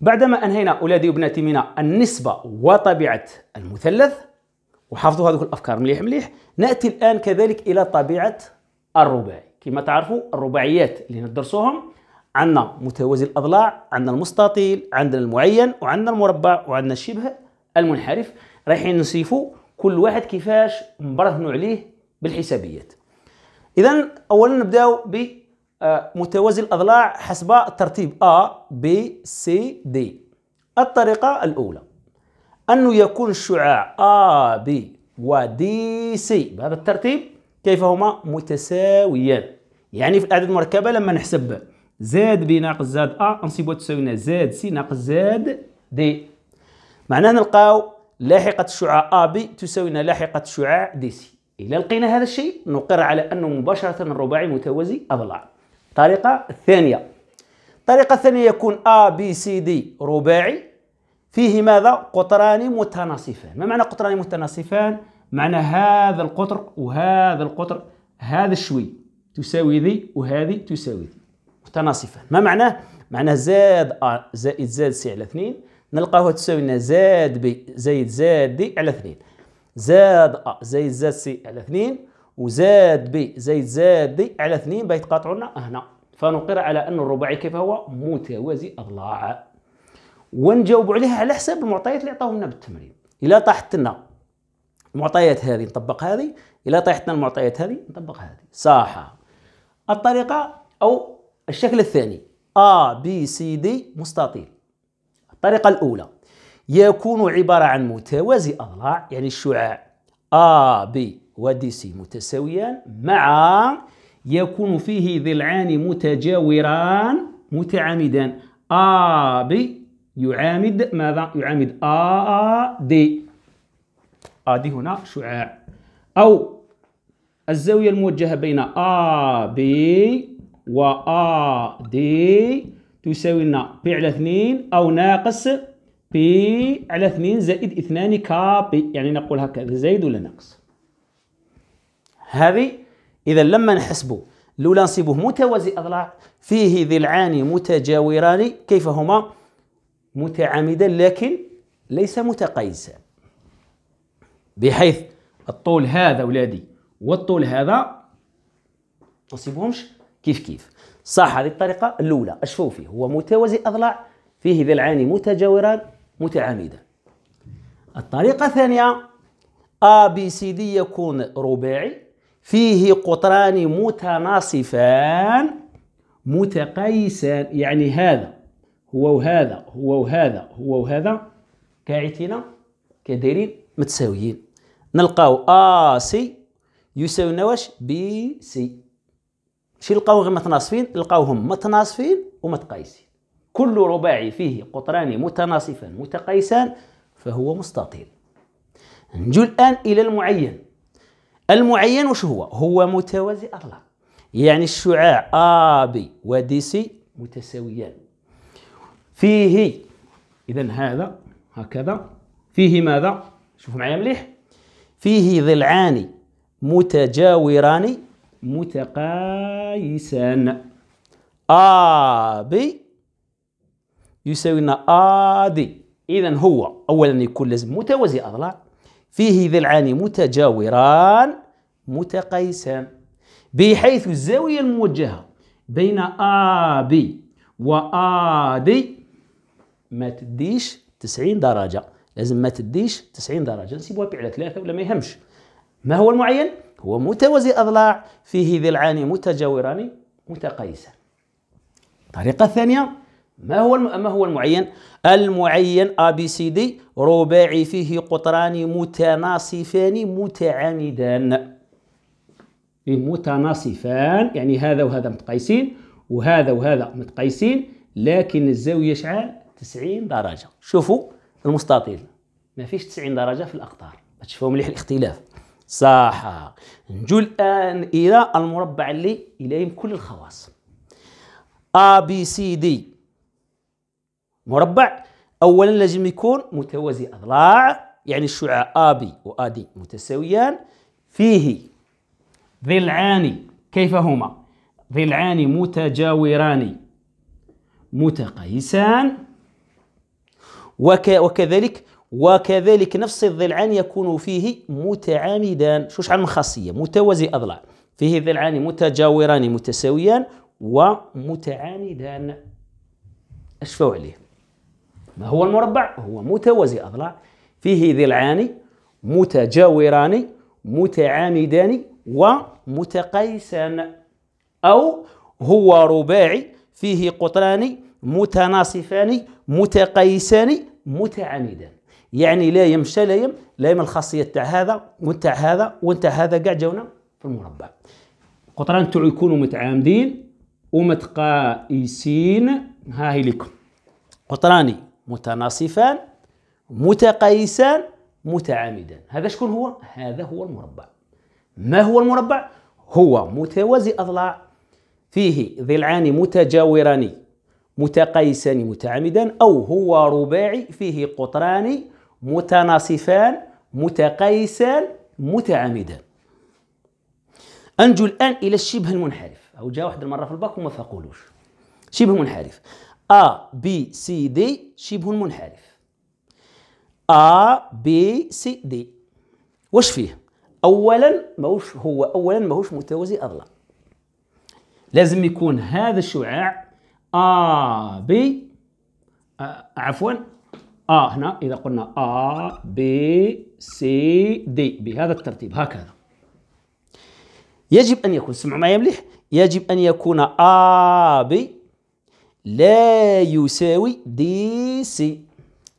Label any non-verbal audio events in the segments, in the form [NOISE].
بعدما أنهينا أولادي وبناتي من النسبة وطبيعة المثلث وحافظوا هذوك الأفكار مليح مليح نأتي الآن كذلك إلى طبيعة الرباعي كما تعرفوا الرباعيات اللي ندرسوهم عندنا متوازي الأضلاع عندنا المستطيل عندنا المعين وعندنا المربع وعندنا الشبه المنحرف رايحين نصيفوا كل واحد كيفاش مبرهنوا عليه بالحسابيات إذا أولا نبداو ب آه، متوازي الأضلاع حسب الترتيب A B C D الطريقة الأولى أنه يكون الشعاع A B و D C بهذا الترتيب كيف هما متساويان يعني في الأعداد المركبة لما نحسب زاد B ناقص زاد A أنصبها تساوينا زاد C ناقص زاد D معناه نلقاو لاحقة الشعاع AB تساوينا لاحقة الشعاع C إذا لقينا هذا الشيء نقر على أنه مباشرة الرباعي متوازي أضلاع الطريقة الثانية الطريقة الثانية يكون A B C D رباعي فيه ماذا؟ قطران متناصفان ما معنى قطران متناصفان؟ معنى هذا القطر وهذا القطر هذا الشوي تساوي ذي وهذه تساوي ذي متناصفان ما معناه؟ معناه زاد A زائد زاد C على 2 نلقاوها تساوي لنا زاد B زائد زاد D على 2 زاد A زائد زاد C على 2 وزاد B زائد زاد D على 2 بيتقاطعوا لنا هنا فنقر على أن الرباعي كيف هو متوازي أضلاع ونجاوب عليها على حساب المعطيات اللي عطاهم لنا بالتمرين إلا طاحت لنا المعطيات هذه نطبق هذه إلا طاحت لنا المعطيات هذه نطبق هذه صح الطريقة أو الشكل الثاني A B C D مستطيل الطريقة الأولى يكون عبارة عن متوازي أضلاع يعني الشعاع A B ودي سي متساويان مع يكون فيه ضلعان متجاوران متعامدان آ ب يعامد ماذا؟ يعامد آ دي آ دي هنا شعاع أو الزاوية الموجهة بين آ ب و آ دي تساوي لنا بي على 2 أو ناقص بي على 2 زائد 2 بي يعني نقول هكذا زايد ولا ناقص هذه إذا لما نحسبه الأولى نصيبه متوازي أضلاع فيه ذلعان متجاوران كيف هما متعامدا لكن ليس متقيسا بحيث الطول هذا ولادي والطول هذا نصيبهمش كيف كيف صح هذه الطريقة الأولى أشفوا فيه هو متوازي أضلاع فيه ذلعان متجاوران متعامدا الطريقة الثانية أ بي سي دي يكون رباعي فيه قطران متناصفان متقايسان يعني هذا هو وهذا هو وهذا هو وهذا كاعتنا كدايرين متساويين نلقاو ا سي يساوي واش بي سي ماشي نلقاو غير متناصفين نلقاوهم متناصفين ومتقايسين كل رباعي فيه قطران متناصفان متقيسان فهو مستطيل نجو الان الى المعين المعين وش هو هو متوازي اغلى يعني الشعاع ا بي ودي سي متساويان فيه اذا هذا هكذا فيه ماذا شوفوا معايا مليح فيه ضلعان متجاوران متقايسان ا بي يساوي لنا ا دي اذا هو اولا يكون لازم متوازي اضلاع فيه ذلعان متجاوران متقيسان بحيث الزاوية الموجهة بين ا بي و ا دي ما تديش 90 درجة لازم ما تديش 90 درجة نسيبوها بي على ثلاثة ولا ما يهمش ما هو المعين؟ هو متوازي أضلاع فيه ذلعان متجاوران متقيسان الطريقة الثانية ما هو ما هو المعين؟ المعين ا بي سي دي رباعي فيه قطران متناصفان متعامدان متناصفان يعني هذا وهذا متقايسين وهذا وهذا متقيسين لكن الزاويه شعال 90 درجه شوفوا المستطيل ما فيش 90 درجه في الاقطار تشوفوا مليح الاختلاف صح نجو الان الى المربع اللي يلائم كل الخواص ا بي سي دي مربع اولا لازم يكون متوازي اضلاع يعني الشعاع ابي وادي متساويان فيه ضلعان كيف هما ضلعان متجاوران متقايسان وك وكذلك وكذلك نفس الضلعان يكون فيه متعامدان شو شحال من خاصيه متوازي اضلاع فيه ضلعان متجاوران متساويان ومتعامدان اشفوا عليه ما هو المربع؟ هو متوازي أضلاع فيه ضلعان متجاوران متعامدان ومتقيسان أو هو رباعي فيه قطران متناصفان متقيسان متعامدان يعني لا يم يم لا يم الخاصيه تاع هذا وتاع هذا وتاع هذا كاع جاونا في المربع قطران تاعو يكونوا متعامدين ومتقايسين ها هي لكم قطراني متناصفان متقيسان متعامدان هذا شكون هو؟ هذا هو المربع ما هو المربع؟ هو متوازي أضلاع فيه ضلعان متجاوران متقيسان متعامدان أو هو رباعي فيه قطران متناصفان متقيسان متعامدان أنجو الآن إلى الشبه المنحرف أو جاء واحد المرة في الباك وما فقولوش شبه منحرف A B C D شبه منحرف A B C D واش فيه اولا ماهوش هو اولا ماهوش متوازي اضلاع لازم يكون هذا الشعاع A B آه، عفوا A هنا اذا قلنا A B C D بهذا الترتيب هكذا يجب ان يكون سمعوا معي مليح يجب ان يكون A B لا يساوي دي سي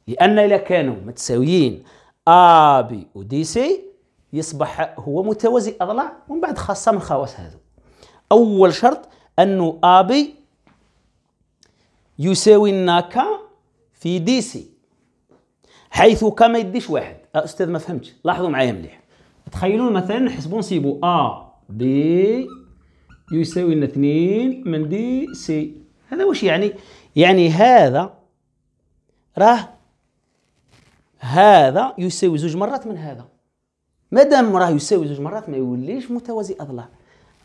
لأن إذا كانوا متساويين أ بي ودي سي يصبح هو متوازي أضلاع ومن بعد خاصة من خواص هذو أول شرط أنه أ بي يساوي الناكا في دي سي حيث كا ما يديش واحد آه، أستاذ ما فهمتش لاحظوا معايا مليح تخيلوا مثلا نحسبوا نصيبوا أ بي يساوي لنا 2 من دي سي هذا واش يعني يعني هذا راه هذا يساوي زوج مرات من هذا مادام راه يساوي زوج مرات ما يوليش متوازي اضلاع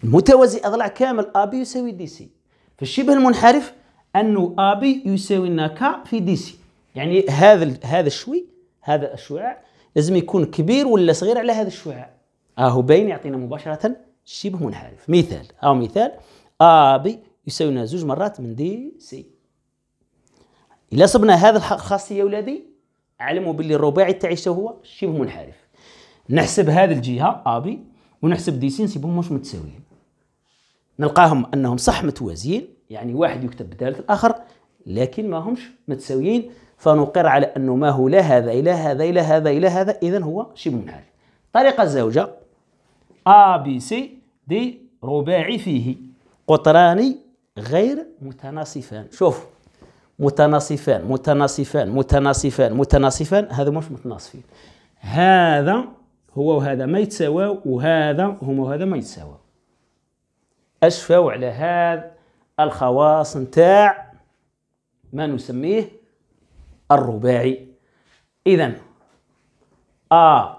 متوازي اضلاع كامل ابي يساوي دي سي فالشبه المنحرف انه ابي يساوي لنا كا في دي سي يعني هذا هذا الشوي هذا الشعاع لازم يكون كبير ولا صغير على هذا الشعاع اهو آه، باين يعطينا مباشره شبه منحرف مثال او مثال ابي يساوينا زوج مرات من دي سي إلا صبنا هذا الخاصية يا ولادي علموا باللي الرباعي تاعي هو شبه منحرف نحسب هذه الجهة أبي ونحسب دي سي نسيبهم مش متساويين نلقاهم أنهم صح متوازيين يعني واحد يكتب بدالة الآخر لكن ما همش متساويين فنقر على أنه ما هو لا هذا إلى هذا إلى هذا إلى هذا إذا هو شبه منحرف طريقة الزوجه ا بي سي دي رباعي فيه قطراني غير متناصفان شوف متناصفان متناصفان متناصفان متناصفان هذا مش متناصفين هذا هو وهذا ما يتساوى وهذا هما وهذا ما يتساوى أشفوا على هذا الخواص نتاع ما نسميه الرباعي اذا ا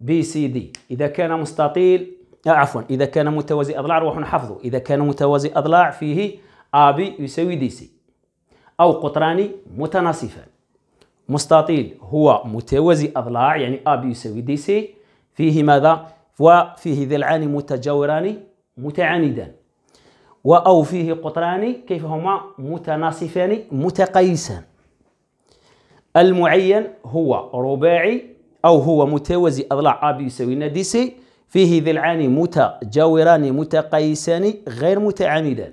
بي سي دي اذا كان مستطيل آه، عفوا إذا كان متوازي أضلاع روحوا نحفظه إذا كان متوازي أضلاع فيه آبي يساوي دي سي أو قطران متناصفان مستطيل هو متوازي أضلاع يعني آبي يساوي دي سي فيه ماذا؟ وفيه ذلعان متجاوران متعاندان او فيه قطران كيف هما متناصفان متقيسان المعين هو رباعي أو هو متوازي أضلاع آبي يساوي دي سي فيه ذلعان متجاوران متقيسان غير متعامدان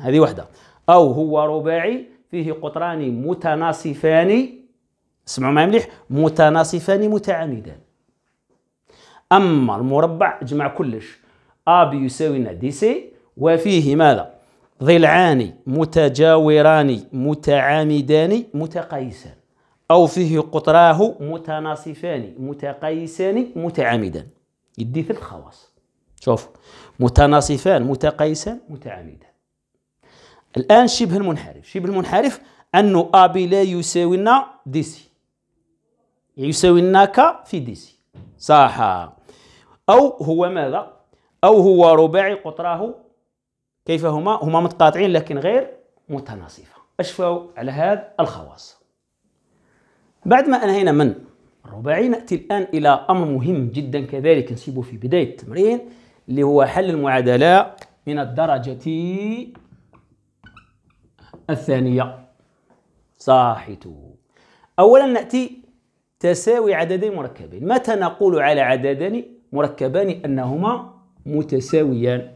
هذه واحدة أو هو رباعي فيه قطران متناصفان اسمعوا معي مليح متناصفان متعامدان أما المربع جمع كلش أ يساوي لنا دي سي وفيه ماذا؟ ضلعان متجاوران متعامدان متقيسان أو فيه قطراه متناصفان متقيسان متعامدان يدي ثلاث خواص شوف متناصفان متقايسان متعامدان الآن شبه المنحرف شبه المنحرف أنه أبي لا يساوينا دي سي كا في دي سي صح أو هو ماذا أو هو رباعي قطراه كيف هما هما متقاطعين لكن غير متناصفة أشفوا على هذا الخواص بعد ما أنهينا من الرباعي ناتي الان الى امر مهم جدا كذلك نسيبه في بدايه التمرين اللي هو حل المعادله من الدرجه الثانيه صاحت اولا ناتي تساوي عددين مركبين متى نقول على عددين مركبان انهما متساويان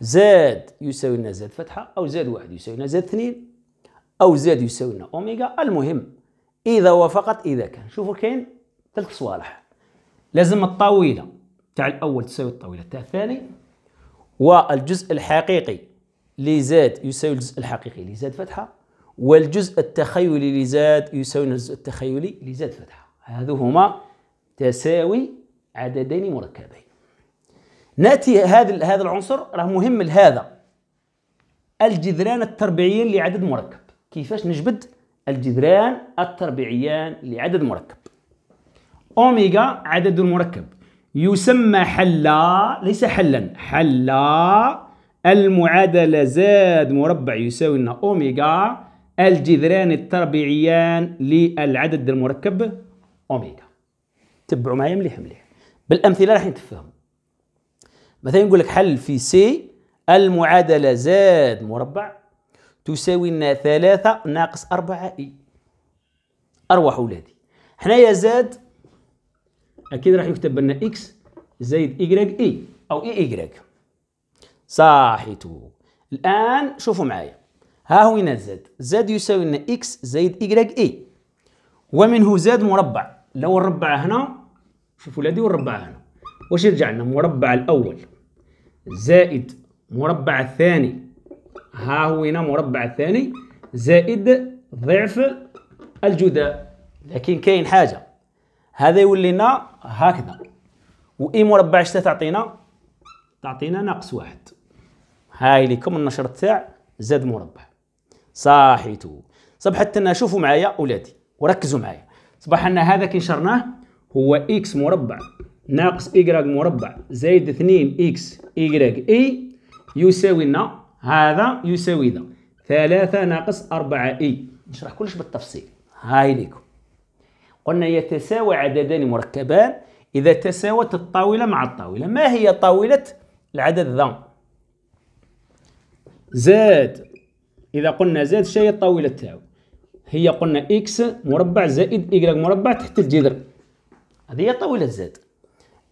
زاد يساوي لنا زاد فتحه او زاد واحد يساوي لنا زاد اثنين او زاد يساوي لنا اوميغا المهم اذا وفقط اذا كان شوفوا كاين ثلاث صوالح لازم الطاوله تاع الاول تساوي الطاوله تاع الثاني والجزء الحقيقي لزاد يساوي الجزء الحقيقي لزاد فتحه والجزء التخيلي لزاد يساوي الجزء التخيلي لزاد فتحه هذو هما تساوي عددين مركبين ناتي هذا هذا العنصر راه مهم لهذا الجذران التربيعيين لعدد مركب كيفاش نجبد الجذران التربيعيان لعدد مركب أوميغا عدد مركب يسمى حلا ليس حلا حلا المعادلة زاد مربع يساوي لنا أوميغا الجذران التربيعيان للعدد المركب أوميغا تبعوا معي مليح مليح بالأمثلة راح نتفهم مثلا يقول لك حل في سي المعادلة زاد مربع تساوي لنا ثلاثة ناقص أربعة إي أرواح ولادي حنايا زاد أكيد راح يكتب لنا إكس زايد إيكغيك إي أو إي إيكغيك صاحيتو الآن شوفوا معايا ها هو هنا زاد زاد يساوي لنا إكس زايد إيكغيك إي ومنه زاد مربع لو نربع هنا شوفوا ولادي ونربع هنا واش يرجع لنا مربع الأول زائد مربع الثاني ها هو هنا مربع الثاني زائد ضعف الجداء لكن كاين حاجه هذا يولي لنا هكذا و اي مربع شتا تعطينا تعطينا ناقص واحد هاي لكم النشر تاع زاد مربع صاحيتو صبح لنا شوفوا معايا اولادي وركزوا معايا صبح لنا هذا كي نشرناه هو اكس مربع ناقص y مربع زائد 2 اكس y اي يساوي لنا هذا يساوي ذا ثلاثة ناقص أربعة إي نشرح كلش بالتفصيل هاي ليكم قلنا يتساوى عددان مركبان إذا تساوت الطاولة مع الطاولة ما هي طاولة العدد ذا زاد إذا قلنا زاد شيء الطاولة تاعو هي قلنا إكس مربع زائد إكراك مربع تحت الجذر هذه هي طاولة زاد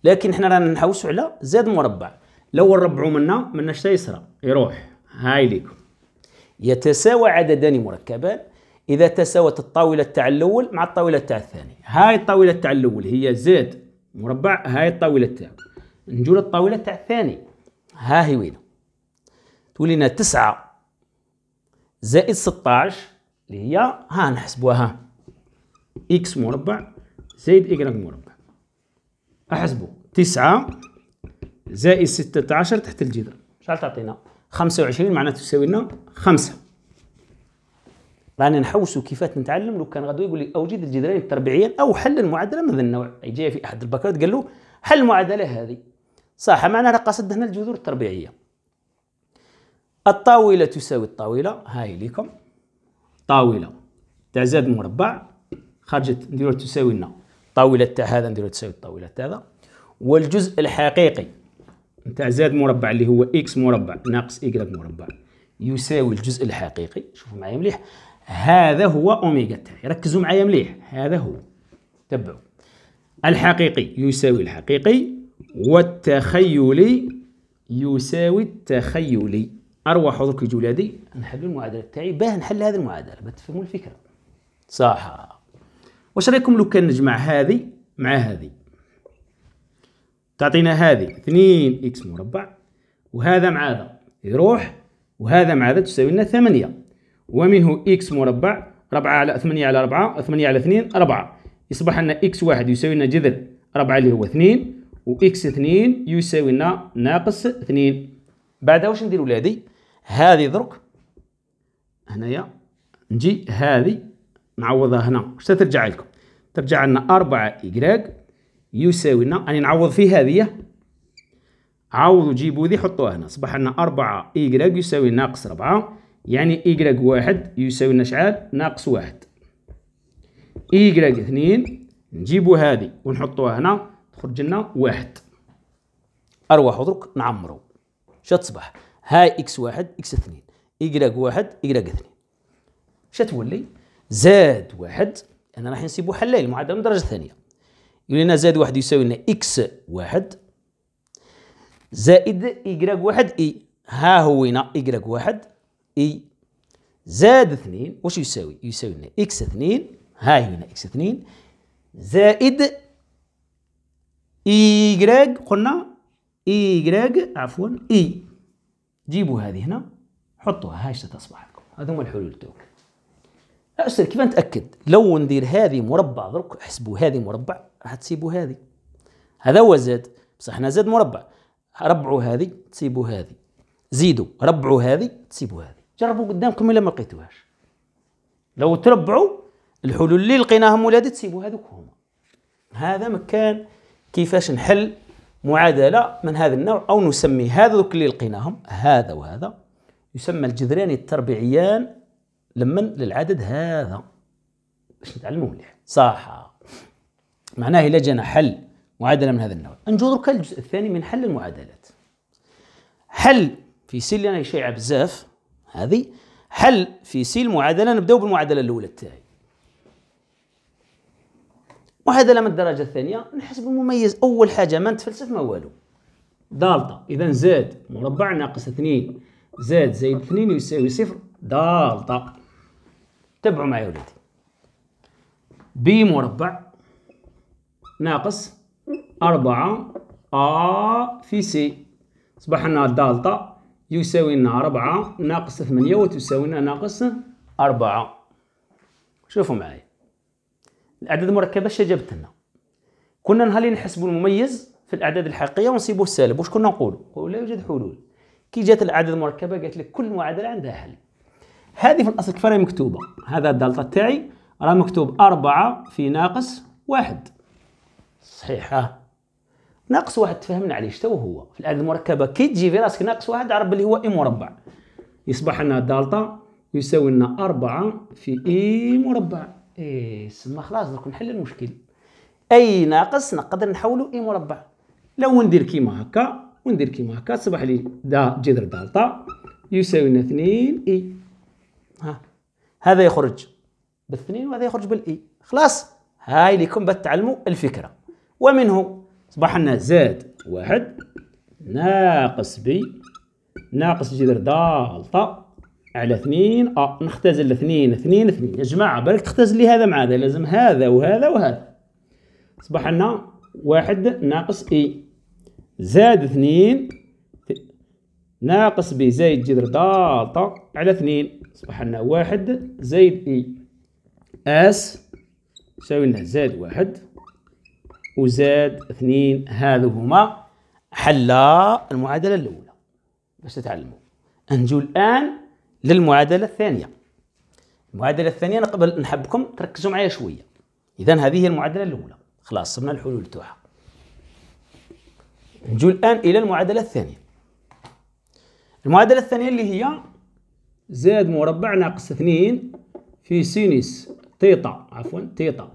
لكن حنا رانا نحوسو على زاد مربع لو نربعو منا منا شتا يصرى يروح هاي ليكم يتساوى عددان مركبان إذا تساوت الطاولة تاع الأول مع الطاولة تاع الثاني هاي الطاولة تاع الأول هي زد مربع هاي الطاولة تاعو نجول الطاولة تاع الثاني ها هي وين تولينا تسعة زائد 16 اللي هي ها نحسبوها إكس مربع زائد إكراك مربع أحسبو تسعة زائد 16 تحت الجذر شحال تعطينا 25 معناته تساوي لنا 5 رانا نحوسوا كيفاش نتعلم لو كان غادي يقول لي اوجد الجدران التربيعيين او حل المعادله من ذا النوع اي جاي في احد البكرات قال له حل المعادله هذه صح معناها قصد هنا الجذور التربيعيه الطاوله تساوي الطاوله هاي ليكم طاوله تاع زاد مربع خرجت نديرو تساوي لنا الطاوله تاع هذا نديرو تساوي الطاوله تاع هذا والجزء الحقيقي نتاع زاد مربع اللي هو اكس مربع ناقص y مربع يساوي الجزء الحقيقي شوفوا معايا مليح هذا هو اوميغا تاعي ركزوا معايا مليح هذا هو تبعوا الحقيقي يساوي الحقيقي والتخيلي يساوي التخيلي اروحوا درك يجوا ولادي نحلوا المعادله تاعي باه نحل هذه المعادله بتفهموا الفكره صح واش رايكم لو كان نجمع هذه مع هذه تعطينا هذه 2 اكس مربع وهذا مع هذا يروح وهذا مع هذا تساوي لنا 8 ومنه اكس مربع 4 على 8 على 4 8 على 2 4 يصبح لنا اكس واحد يساوي لنا جذر 4 اللي هو 2 واكس 2 يساوي لنا ناقص 2 بعدها واش ندير ولادي هذه درك هنايا نجي هذه نعوضها هنا واش ترجع لكم ترجع لنا 4 إكراك يساوي لنا راني نعوض في هذه عوضوا جيبوا ذي حطوها هنا صبح لنا 4 إي يساوي ناقص 4 يعني إي واحد يساوي لنا شحال ناقص واحد إي اثنين نجيبوا هذه ونحطوها هنا تخرج لنا واحد أرواح درك نعمروا شا تصبح هاي إكس واحد إكس اثنين إي واحد إي اثنين شا تولي زاد واحد أنا راح نسيبو حلال معادلة من درجة ثانية يقول لنا زائد واحد يساوي لنا إكس واحد زائد إيكراك واحد إي ها هو هنا إيكراك واحد إي زائد اثنين واش يساوي؟ يساوي لنا إكس اثنين ها هي هنا إكس اثنين زائد إيكراك قلنا إيكراك عفوا إي جيبوا هذه هنا حطوها هاي ستصبح لكم هذا هما الحلول توك أستاذ كيف نتأكد؟ لو ندير هذه مربع درك حسبوا هذه مربع هتسيبوا هذه هذا هو زاد بصح حنا زاد مربع ربعوا هذه تسيبوا هذه زيدوا ربعوا هذه تسيبوا هذه جربوا قدامكم الا ما لقيتوهاش لو تربعوا الحلول اللي لقيناهم ولادي تسيبوا هذوك هما هذا مكان كيفاش نحل معادلة من هذا النوع أو نسمي هذوك اللي لقيناهم هذا وهذا يسمى الجذران التربيعيان لمن للعدد هذا باش نتعلموا مليح صح معناه جانا حل معادلة من هذا النوع نجودرك الجزء الثاني من حل المعادلات حل في سي اللي أنا شيعة بزاف هذه حل في سي المعادلة نبداو بالمعادلة الأولى تاعي معادلة من الدرجة الثانية نحسب المميز أول حاجة ما نتفلسف ما والو دالتا إذا زاد مربع ناقص اثنين زاد زائد اثنين يساوي صفر دالتا تبعوا معي يا ولادي ب مربع ناقص أربعة أ في سي أصبح لنا الدالتا يساوي لنا أربعة ناقص ثمانية وتساوي لنا ناقص أربعة شوفوا معايا الأعداد المركبة جابت لنا كنا نهالي نحسبوا المميز في الأعداد الحقيقية ونصيبوا السالب واش كنا نقولوا؟ لا يوجد حلول كي جات الأعداد المركبة قالت لك كل معادلة عندها حل هذه في الأصل كفاية مكتوبة هذا الدالتا تاعي راه مكتوب أربعة في ناقص واحد صحيحه ناقص واحد تفهمنا عليه شتا هو في الاعداد المركبه كي تجي في راسك ناقص واحد عرف بلي هو اي مربع يصبح لنا دالتا يساوي لنا أربعة في اي مربع اي سما خلاص درك نحل المشكل اي ناقص نقدر نحولو اي مربع لو ندير كيما هكا وندير كيما هكا تصبح لي دا جذر دالتا يساوي لنا اثنين اي ها هذا يخرج بالاثنين وهذا يخرج بالاي خلاص هاي لكم بتعلموا الفكره ومنه أصبح لنا زاد واحد ناقص بي ناقص جذر دالتا على اثنين ا آه، نختزل اثنين اثنين اثنين يا جماعة بالك تختزل لي هذا مع هذا لازم هذا وهذا وهذا أصبح لنا واحد ناقص اي زاد اثنين ناقص بي زايد جذر دالتا على اثنين أصبح لنا واحد زايد اي اس يساوي لنا زاد واحد وزاد اثنين هذو هما حل المعادلة الأولى باش تتعلموا نجو الآن للمعادلة الثانية المعادلة الثانية أنا قبل نحبكم تركزوا معايا شوية إذا هذه هي المعادلة الأولى خلاص صبنا الحلول تاعها نجو الآن إلى المعادلة الثانية المعادلة الثانية اللي هي زاد مربع ناقص اثنين في سينس تيتا عفوا تيتا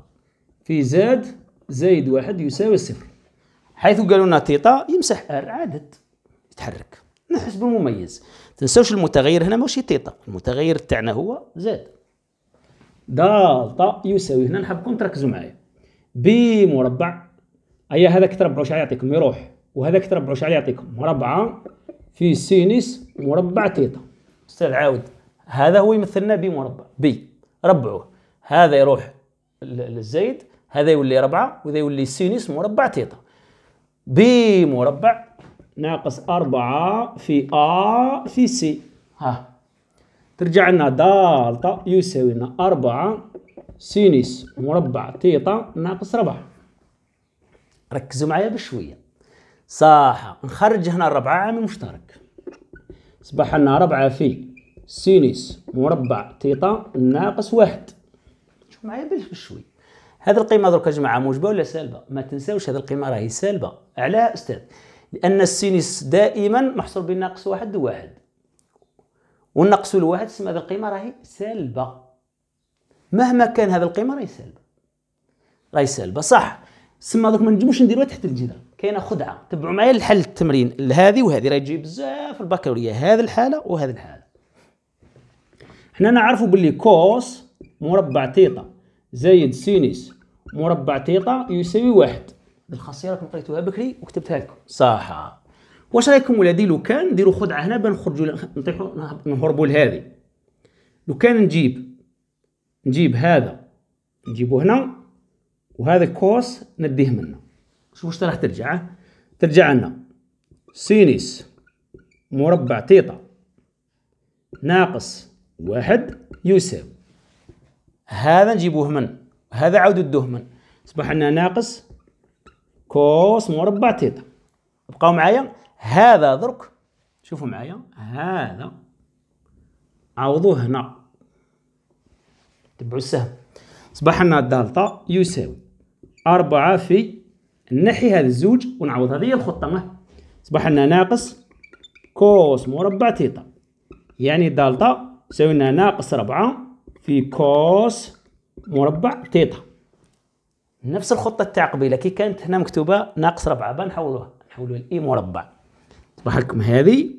في زاد زائد واحد يساوي الصفر حيث قالوا لنا تيتا يمسح عدد يتحرك نحسب المميز تنساوش المتغير هنا ماشي تيتا المتغير تاعنا هو زاد دالتا يساوي هنا نحبكم تركزوا معايا بي مربع اي هذاك تربعوا شحال يعطيكم يروح وهذاك تربعوا شحال يعطيكم مربعة في سينس مربع تيتا استاذ عاود هذا هو يمثلنا بي مربع بي ربعوه هذا يروح للزايد هذا يولي ربعة وذا يولي سينس مربع تيتا بي مربع ناقص أربعة في آ في سي ها ترجع لنا دالتا يساوي لنا أربعة سينس مربع تيتا ناقص ربعة ركزوا معايا بشوية صح نخرج هنا الربعة عامل مشترك أصبح لنا ربعة في سينس مربع تيتا ناقص واحد شوف معايا بشوية هذه القيمه دروك يا جماعه موجبه ولا سالبه ما تنساوش هذه القيمه راهي سالبه على استاذ لان السينس دائما محصور بين ناقص واحد وواحد والنقص الواحد تسمى هذه القيمه راهي سالبه مهما كان هذه القيمه راهي سالبه راهي سالبه صح تسمى دروك ما نجموش نديروها تحت الجدار كاينه خدعه تبعوا معايا الحل التمرين هذه وهذه راهي تجي بزاف البكالوريا هذه الحاله وهذه الحاله حنا نعرفوا باللي كوس مربع تيتا زايد سينيس مربع تيطا يساوي واحد الخاصيه راكم قريتوها بكري وكتبتها لكم صح واش رايكم ولادي لو كان نديرو خدعه هنا بان نخرجوا نطيحوا نهربوا لهذه لو كان نجيب نجيب هذا نجيبو هنا وهذا الكوس نديه منا شوف واش راح ترجع ترجع لنا سينيس مربع تيتا ناقص واحد يساوي هذا نجيبوه من هذا عود الدهمن اصبح عندنا ناقص كوس مربع تيتا ابقوا معايا هذا درك شوفوا معايا هذا عوضوه هنا تبعوا السهم اصبح لنا دالتا يساوي أربعة في نحي هذا الزوج ونعوض هذه هي الخطة ما اصبح لنا ناقص كوس مربع تيتا يعني دالتا يساوي لنا ناقص أربعة في كوس مربع تيتا نفس الخطه قبيله كي كانت هنا مكتوبه ناقص ربعة بنحولوها نحولوها لاي مربع تصبح لكم هذه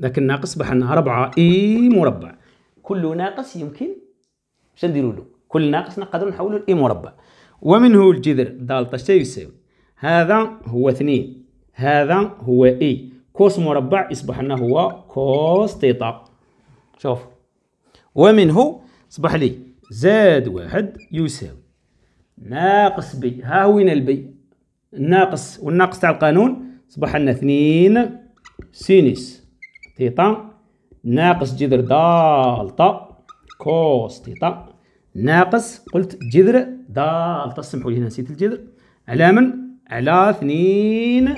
لكن ناقص صبح أنها ربعة اي مربع كل ناقص يمكن باش نديرو له كل ناقص نقدر نحولو لاي مربع ومنه الجذر دالتا يساوي هذا هو اثنين هذا هو اي كوس مربع يصبح لنا هو كوس تيتا شوف ومنه صبح لي زاد واحد يساوي ناقص بي ها هو وين البي الناقص والناقص تاع القانون صبح لنا اثنين سينيس تيتا ناقص جذر دالتا كوس تيتا ناقص قلت جذر دالتا سمحوا لي هنا نسيت الجذر على من على اثنين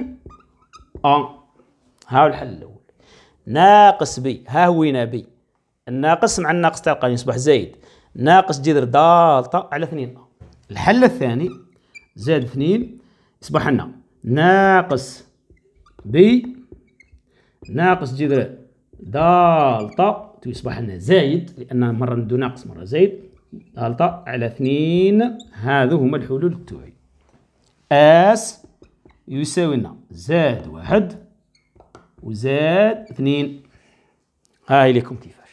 ا ها هو الحل الاول ناقص بي ها هو وين بي الناقص مع الناقص تاع القانون يصبح زايد ناقص جذر دالتا على 2 الحل الثاني زائد 2 يصبح لنا ناقص بي ناقص جذر دالتا تصبح لنا زايد لان مره ندو ناقص مره زايد دالتا على 2 هذو هما الحلول بتوعي اس يساوي لنا زائد واحد وزاد اثنين هاي لكم كيفاش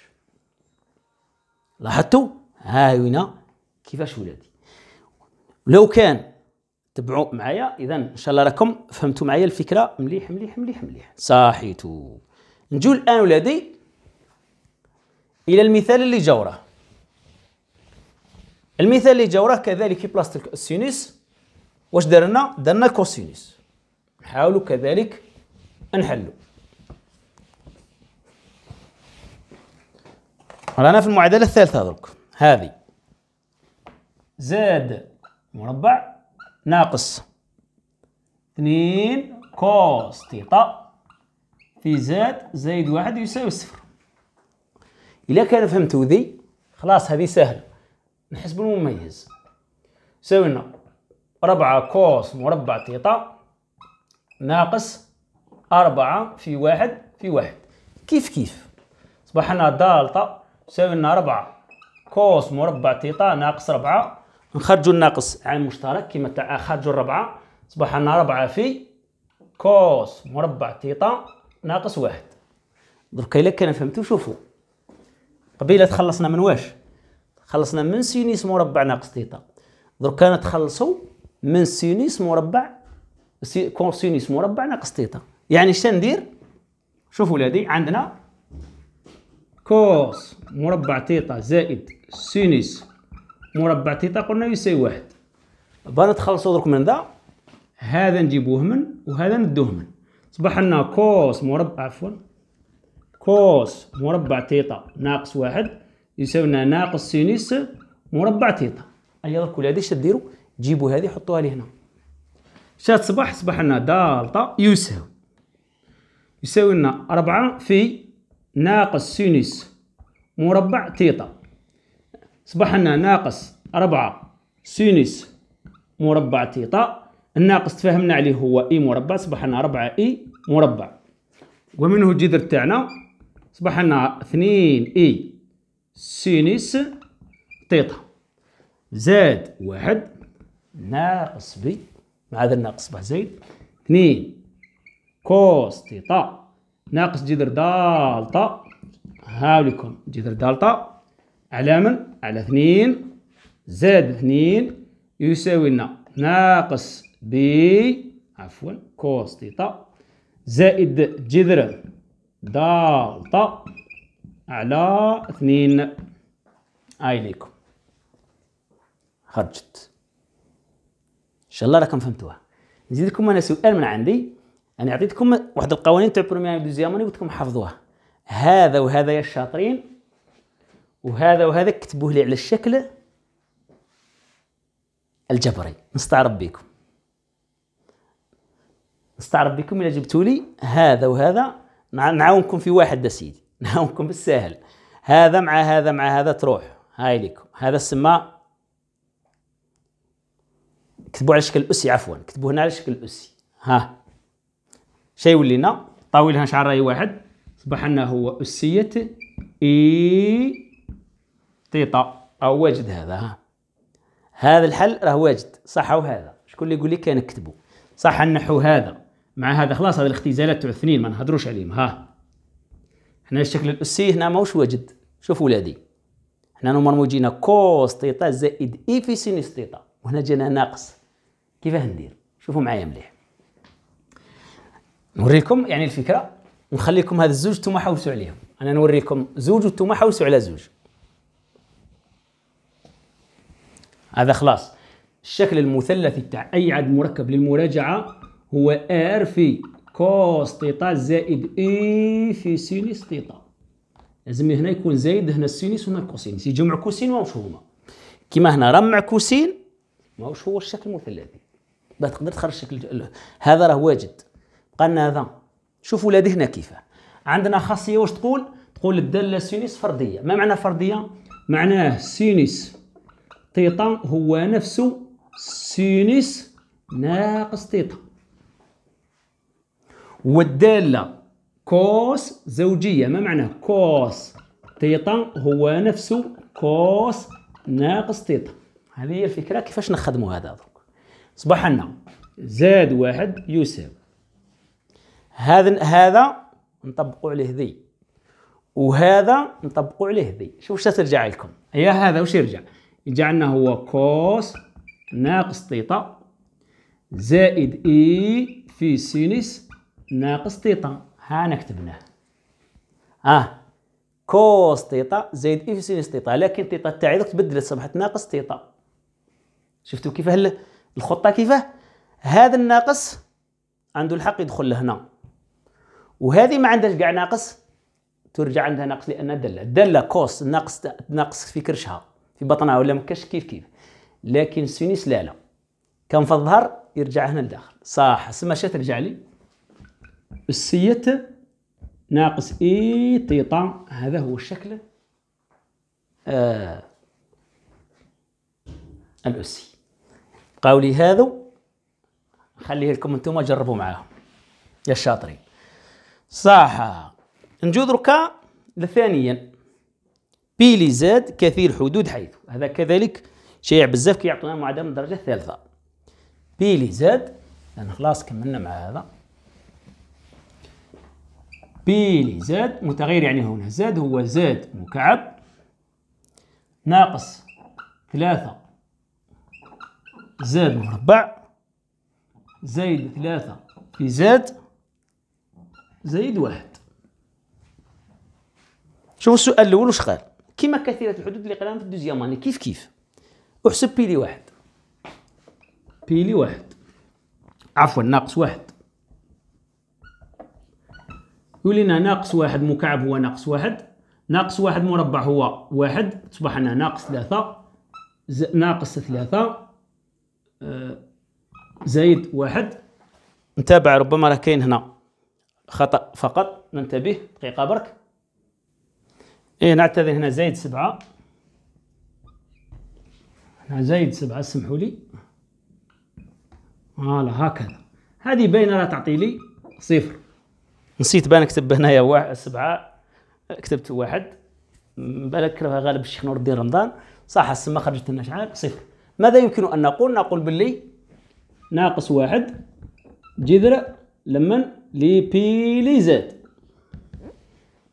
لاحظتوا ها هنا كيفاش ولادي لو كان تبعوا معايا اذا ان شاء الله راكم فهمتوا معايا الفكره مليح مليح مليح مليح صحيتو نجو الان ولادي الى المثال اللي جاوره المثال اللي جاوره كذلك بلاستيك السينوس واش درنا درنا كوسينوس نحاولوا كذلك نحلوا رانا في المعادله الثالثه درك هذه زاد مربع ناقص اثنين كوس تيتا في زاد زائد واحد يساوي صفر إلا كان فهمتو ذي خلاص هذه سهلة نحسب المميز يساوي لنا ربعة كوس مربع تيتا ناقص أربعة في واحد في واحد كيف كيف أصبح لنا دالتا تساوي لنا ربعة كوس مربع تيتا ناقص ربعة نخرجوا الناقص عن مشترك كما تاع خرجوا الربعة تصبح عندنا ربعة في كوس مربع تيتا ناقص واحد دركا الا كان فهمتوا شوفوا قبيله تخلصنا من واش تخلصنا من سينيس مربع ناقص تيتا دركا نتخلصوا من سينيس مربع سي... كوسينيس مربع ناقص تيتا يعني اش تندير شوفوا ولادي عندنا كوس مربع تيتا زائد سينيس مربع تيتا قلنا يساوي واحد بان تخلصوا درك من ذا هذا نجيبوه من وهذا ندوه من صبح لنا كوس مربع عفوا كوس مربع تيتا ناقص واحد يساوي لنا ناقص سينيس مربع تيتا ايا درك ولادي اش ديروا جيبوا هذه حطوها لي هنا شات صبح صبح لنا دالتا يساوي يساوي لنا 4 في ناقص سينوس مربع تيتا صبح لنا ناقص أربعة سينوس مربع تيتا الناقص تفهمنا عليه هو إي مربع صبح لنا أربعة إي مربع ومنه الجذر تاعنا صبح لنا اثنين إي سينوس تيتا زاد واحد ناقص بي مع هذا الناقص به زايد اثنين كوس تيتا ناقص جذر دالتا هاوليكم جذر دالتا على من؟ على اثنين زائد اثنين يساوي لنا ناقص بي عفوا كوس تيتا زائد جذر دالتا على اثنين هاي ليكم خرجت ان شاء الله راكم فهمتوها نزيد لكم انا سؤال من عندي يعني انا عطيتكم واحد القوانين تاع بروميير دوزياموني قلت لكم حفظوها هذا وهذا يا الشاطرين وهذا وهذا كتبوه لي على الشكل الجبري نستعرض بكم نستعرض بكم الا جبتوا لي هذا وهذا نعاونكم في واحد سيدي [LAUGHS] نعاونكم بالساهل هذا مع هذا مع هذا تروح هاي لكم هذا السماء كتبوه على شكل اسي عفوا كتبوه هنا على شكل اسي ها شيولي ولينا طاولها شعر راي واحد صبح لنا هو أسية إي تيطا أو واجد هذا ها هذا الحل راه واجد صح أو هذا شكون اللي يقول لي كان كتبوا صح النحو هذا مع هذا خلاص هذه الاختزالات تاع الاثنين ما نهضروش عليهم ها حنا الشكل الأسي هنا ماهوش واجد شوف ولادي حنا نورمالمون جينا كوس تيطا زائد إي في سينيس تيطا وهنا جانا ناقص كيفاه ندير شوفوا معايا مليح نوريكم يعني الفكره ونخليكم هذا الزوج انتم حوسوا عليهم انا نوريكم زوج وانتم حوسوا على زوج هذا خلاص الشكل المثلثي تاع اي عدد مركب للمراجعه هو ار في كوس تيتا زائد اي في سينيس تيتا لازم هنا يكون زايد هنا السينيس وهنا الكوسينيس يجمع كوسين واش هما كيما هنا رمع كوسين ماهوش هو الشكل المثلثي باه تقدر تخرج الشكل هذا راه واجد هذا شوفوا ولادي هنا كيفاه عندنا خاصية واش تقول تقول الدالة سينيس فردية ما معنى فردية معناه سينيس تيتا هو نفسه سينيس ناقص تيتا والدالة كوس زوجية ما معناه كوس تيتا هو نفسه كوس ناقص تيتا هذه هي الفكرة كيفاش نخدموا هذا صباح عندنا زاد واحد يساوي هذا هذا نطبقوا عليه ذي وهذا نطبقوا عليه ذي شوف واش ترجع لكم يا هذا واش يرجع يرجع لنا هو كوس ناقص تيتا زائد اي e في سينس ناقص تيتا ها انا كتبناه اه كوس تيتا زائد اي e في سينس تيتا لكن تيتا تاعي تبدلت صبحت ناقص تيتا شفتوا كيفاه الخطه كيفاه هذا الناقص عنده الحق يدخل لهنا وهذه ما عندهاش كاع ناقص ترجع عندها ناقص لان داله داله كوست ناقص ناقص في كرشها في بطنها ولا ما كاش كيف كيف لكن سينيس لا لا كان في الظهر يرجع هنا لداخل صح اسمها شات ترجع لي السيت ناقص اي تيطا هذا هو الشكل آه الاسي قولي هذا خليه لكم انتم جربوا معاهم يا الشاطرين صح نجو دركا ثانيا لي زاد كثير حدود حيث هذا كذلك شائع بزاف كيعطونا معدل من الدرجه الثالثه بي يعني لي زاد لان خلاص كملنا مع هذا بي لي زاد متغير يعني هنا زاد هو زاد مكعب ناقص ثلاثة زاد مربع زائد ثلاثة في زاد زايد واحد شوف السؤال الاول واش قال كما كثيره الحدود اللي قلنا في الدوزيام اني كيف كيف احسب بيلي واحد بيلي واحد عفوا ناقص واحد لنا ناقص واحد مكعب هو ناقص واحد ناقص واحد مربع هو واحد تصبح لنا ناقص ثلاثة ناقص ثلاثة آه زايد واحد نتابع ربما راه كاين هنا خطأ فقط ننتبه دقيقة برك إيه نعتذر هنا زايد سبعة هنا زايد سبعة سمحوا لي فوالا هكذا هذه باينة لا تعطي لي صفر نسيت بان نكتب هنايا واحد سبعة كتبت واحد بالك غالب الشيخ نور الدين رمضان صح السما خرجت لنا شحال صفر ماذا يمكن أن نقول؟ نقول باللي ناقص واحد جذر لمن لي بي لي زد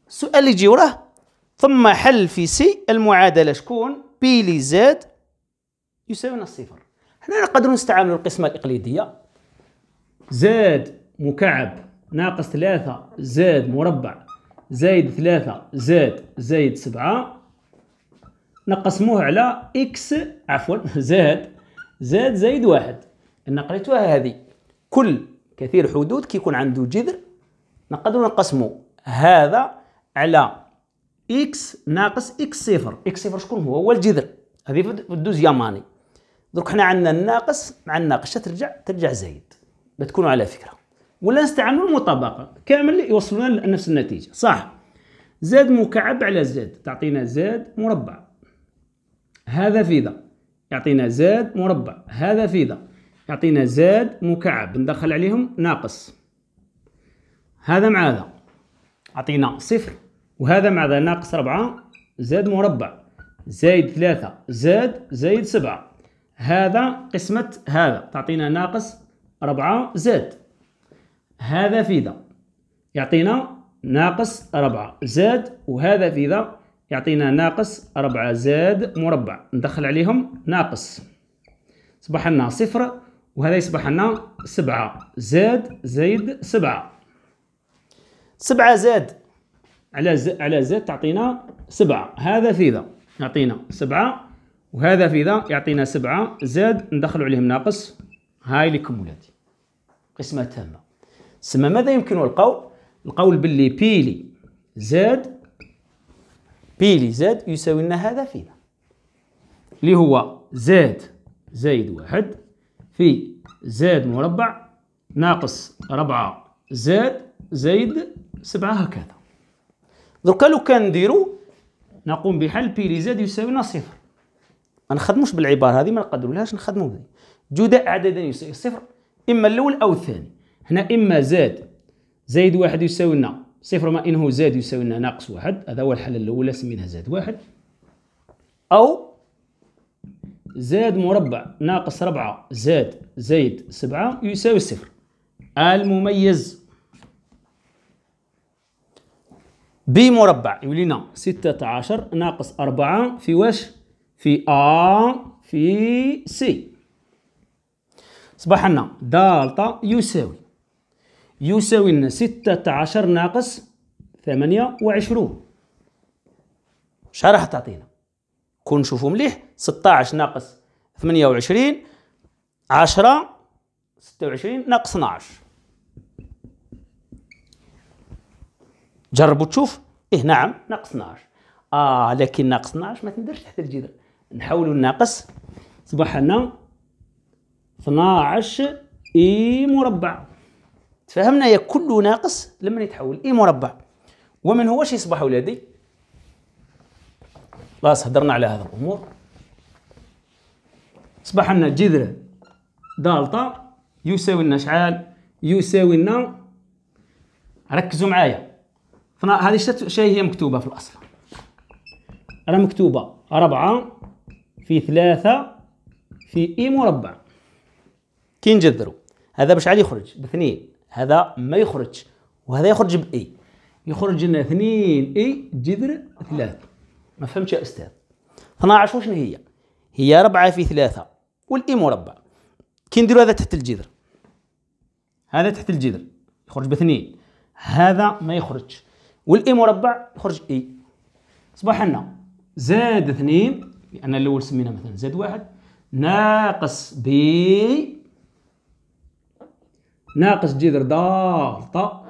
السؤال اللي يجي وراه ثم حل في سي المعادلة شكون بي لي زد يساوي صفر هنا نقدروا نستعملوا القسمة الإقليدية زاد مكعب ناقص ثلاثة زاد مربع زايد ثلاثة زاد زايد سبعة نقسموه على إكس عفوا [LAUGHS] زاد زاد زايد واحد أنا قريتوها هذه كل كثير حدود كيكون عنده جذر نقدروا نقسمه هذا على اكس ناقص اكس صفر اكس صفر شكون هو هو الجذر هذه في الدوزياماني دروك درك حنا عندنا الناقص مع الناقص ترجع ترجع زايد بتكونوا على فكره ولا نستعملوا المطابقه كامل يوصلونا لنفس النتيجه صح زاد مكعب على زاد تعطينا زاد مربع هذا في ذا يعطينا زاد مربع هذا في ذا يعطينا زاد مكعب ندخل عليهم ناقص هذا مع هذا أعطينا صفر وهذا مع هذا ناقص ربعة زاد مربع زايد ثلاثة زاد زايد سبعة هذا قسمة هذا تعطينا ناقص ربعة زاد هذا في ذا يعطينا ناقص ربعة زاد وهذا في ذا يعطينا ناقص ربعة زاد مربع ندخل عليهم ناقص صبح لنا صفر وهذا يصبح لنا سبعة زاد زايد سبعة سبعة زاد على ز... على زاد تعطينا سبعة هذا في ذا يعطينا سبعة وهذا في ذا يعطينا سبعة زاد ندخلوا عليهم ناقص هاي لكم ولادي قسمة تامة سما ماذا يمكن القول؟ القول باللي بيلي زاد بيلي زاد يساوي لنا هذا في ذا اللي هو زاد زايد واحد في زائد مربع ناقص ربعة زائد زائد سبعة هكذا دركا لو كان نديرو نقوم بحل بي لي زاد يساوي لنا صفر ما نخدموش بالعبارة هذه ما نقدرولهاش نخدمو بها جداء عددين يساوي صفر إما الأول أو الثاني هنا إما زاد زائد واحد يساوي لنا صفر ما إنه زاد يساوي لنا ناقص واحد هذا هو الحل الأول سميناه زاد واحد أو زائد مربع ناقص ربعة زائد زائد سبعة يساوي صفر المميز ب مربع يولينا ستة عشر ناقص أربعة في واش في أ في سي صباح لنا دالتا يساوي يساوي لنا ستة عشر ناقص ثمانية وعشرون شحال تعطينا كون نشوفو مليح 16 ناقص 28 10 26 ناقص 12 جربوا تشوف إيه نعم ناقص 12 آه لكن ناقص 12 ما تندرش تحت الجذر نحولوا الناقص صبح لنا 12 إي مربع تفهمنا يا كل ناقص لما يتحول إي مربع ومن هو واش يصبح ولادي خلاص هضرنا على هذا الأمور أصبح عندنا جذر دالتا يساوي لنا شحال يساوي لنا ركزوا معايا هذه شيء هي مكتوبة في الأصل راه مكتوبة ربعة في ثلاثة في إي مربع كي نجذروا هذا باش عاد يخرج باثنين هذا ما يخرج وهذا يخرج بإي يخرج لنا اثنين إي جذر ثلاثة ما فهمتش يا أستاذ 12 وشنو هي؟ هي ربعة في ثلاثة والاي مربع كي نديرو هذا تحت الجذر هذا تحت الجذر يخرج باثنين هذا ما يخرجش والاي مربع يخرج اي اصبح لنا زاد اثنين لان الاول سمينا مثلا زاد واحد ناقص ب ناقص جذر ضالطة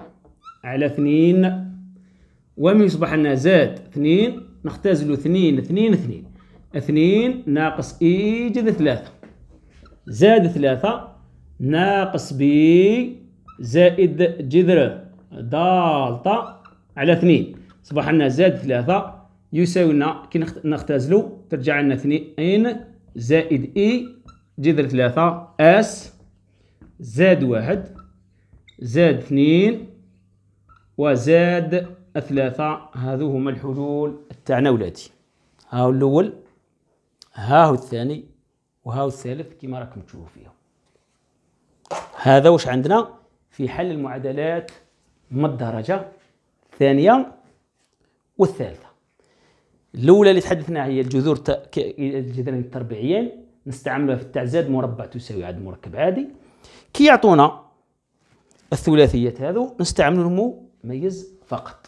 على اثنين ومن يصبح لنا زاد اثنين نختازلو اثنين اثنين اثنين اثنين ناقص اي جذر ثلاثة زائد ثلاثة ناقص بي زائد جذر دالتا على اثنين صبح لنا زائد ثلاثة يساوي لنا كي نختزلو ترجع لنا اثنين زائد اي جذر ثلاثة اس زاد واحد زاد اثنين وزاد ثلاثة هذو هما الحلول تاعنا ولادي هاو الأول هاو الثاني وهاو الثالث كما راكم تشوفوا فيه هذا واش عندنا في حل المعادلات من الدرجه الثانيه والثالثه الاولى اللي تحدثنا هي الجذور ت... الجذرين التربيعيين نستعملها في التعزاد مربع تساوي عدد مركب عادي كي يعطونا الثلاثيات هذو نستعملهم ميز فقط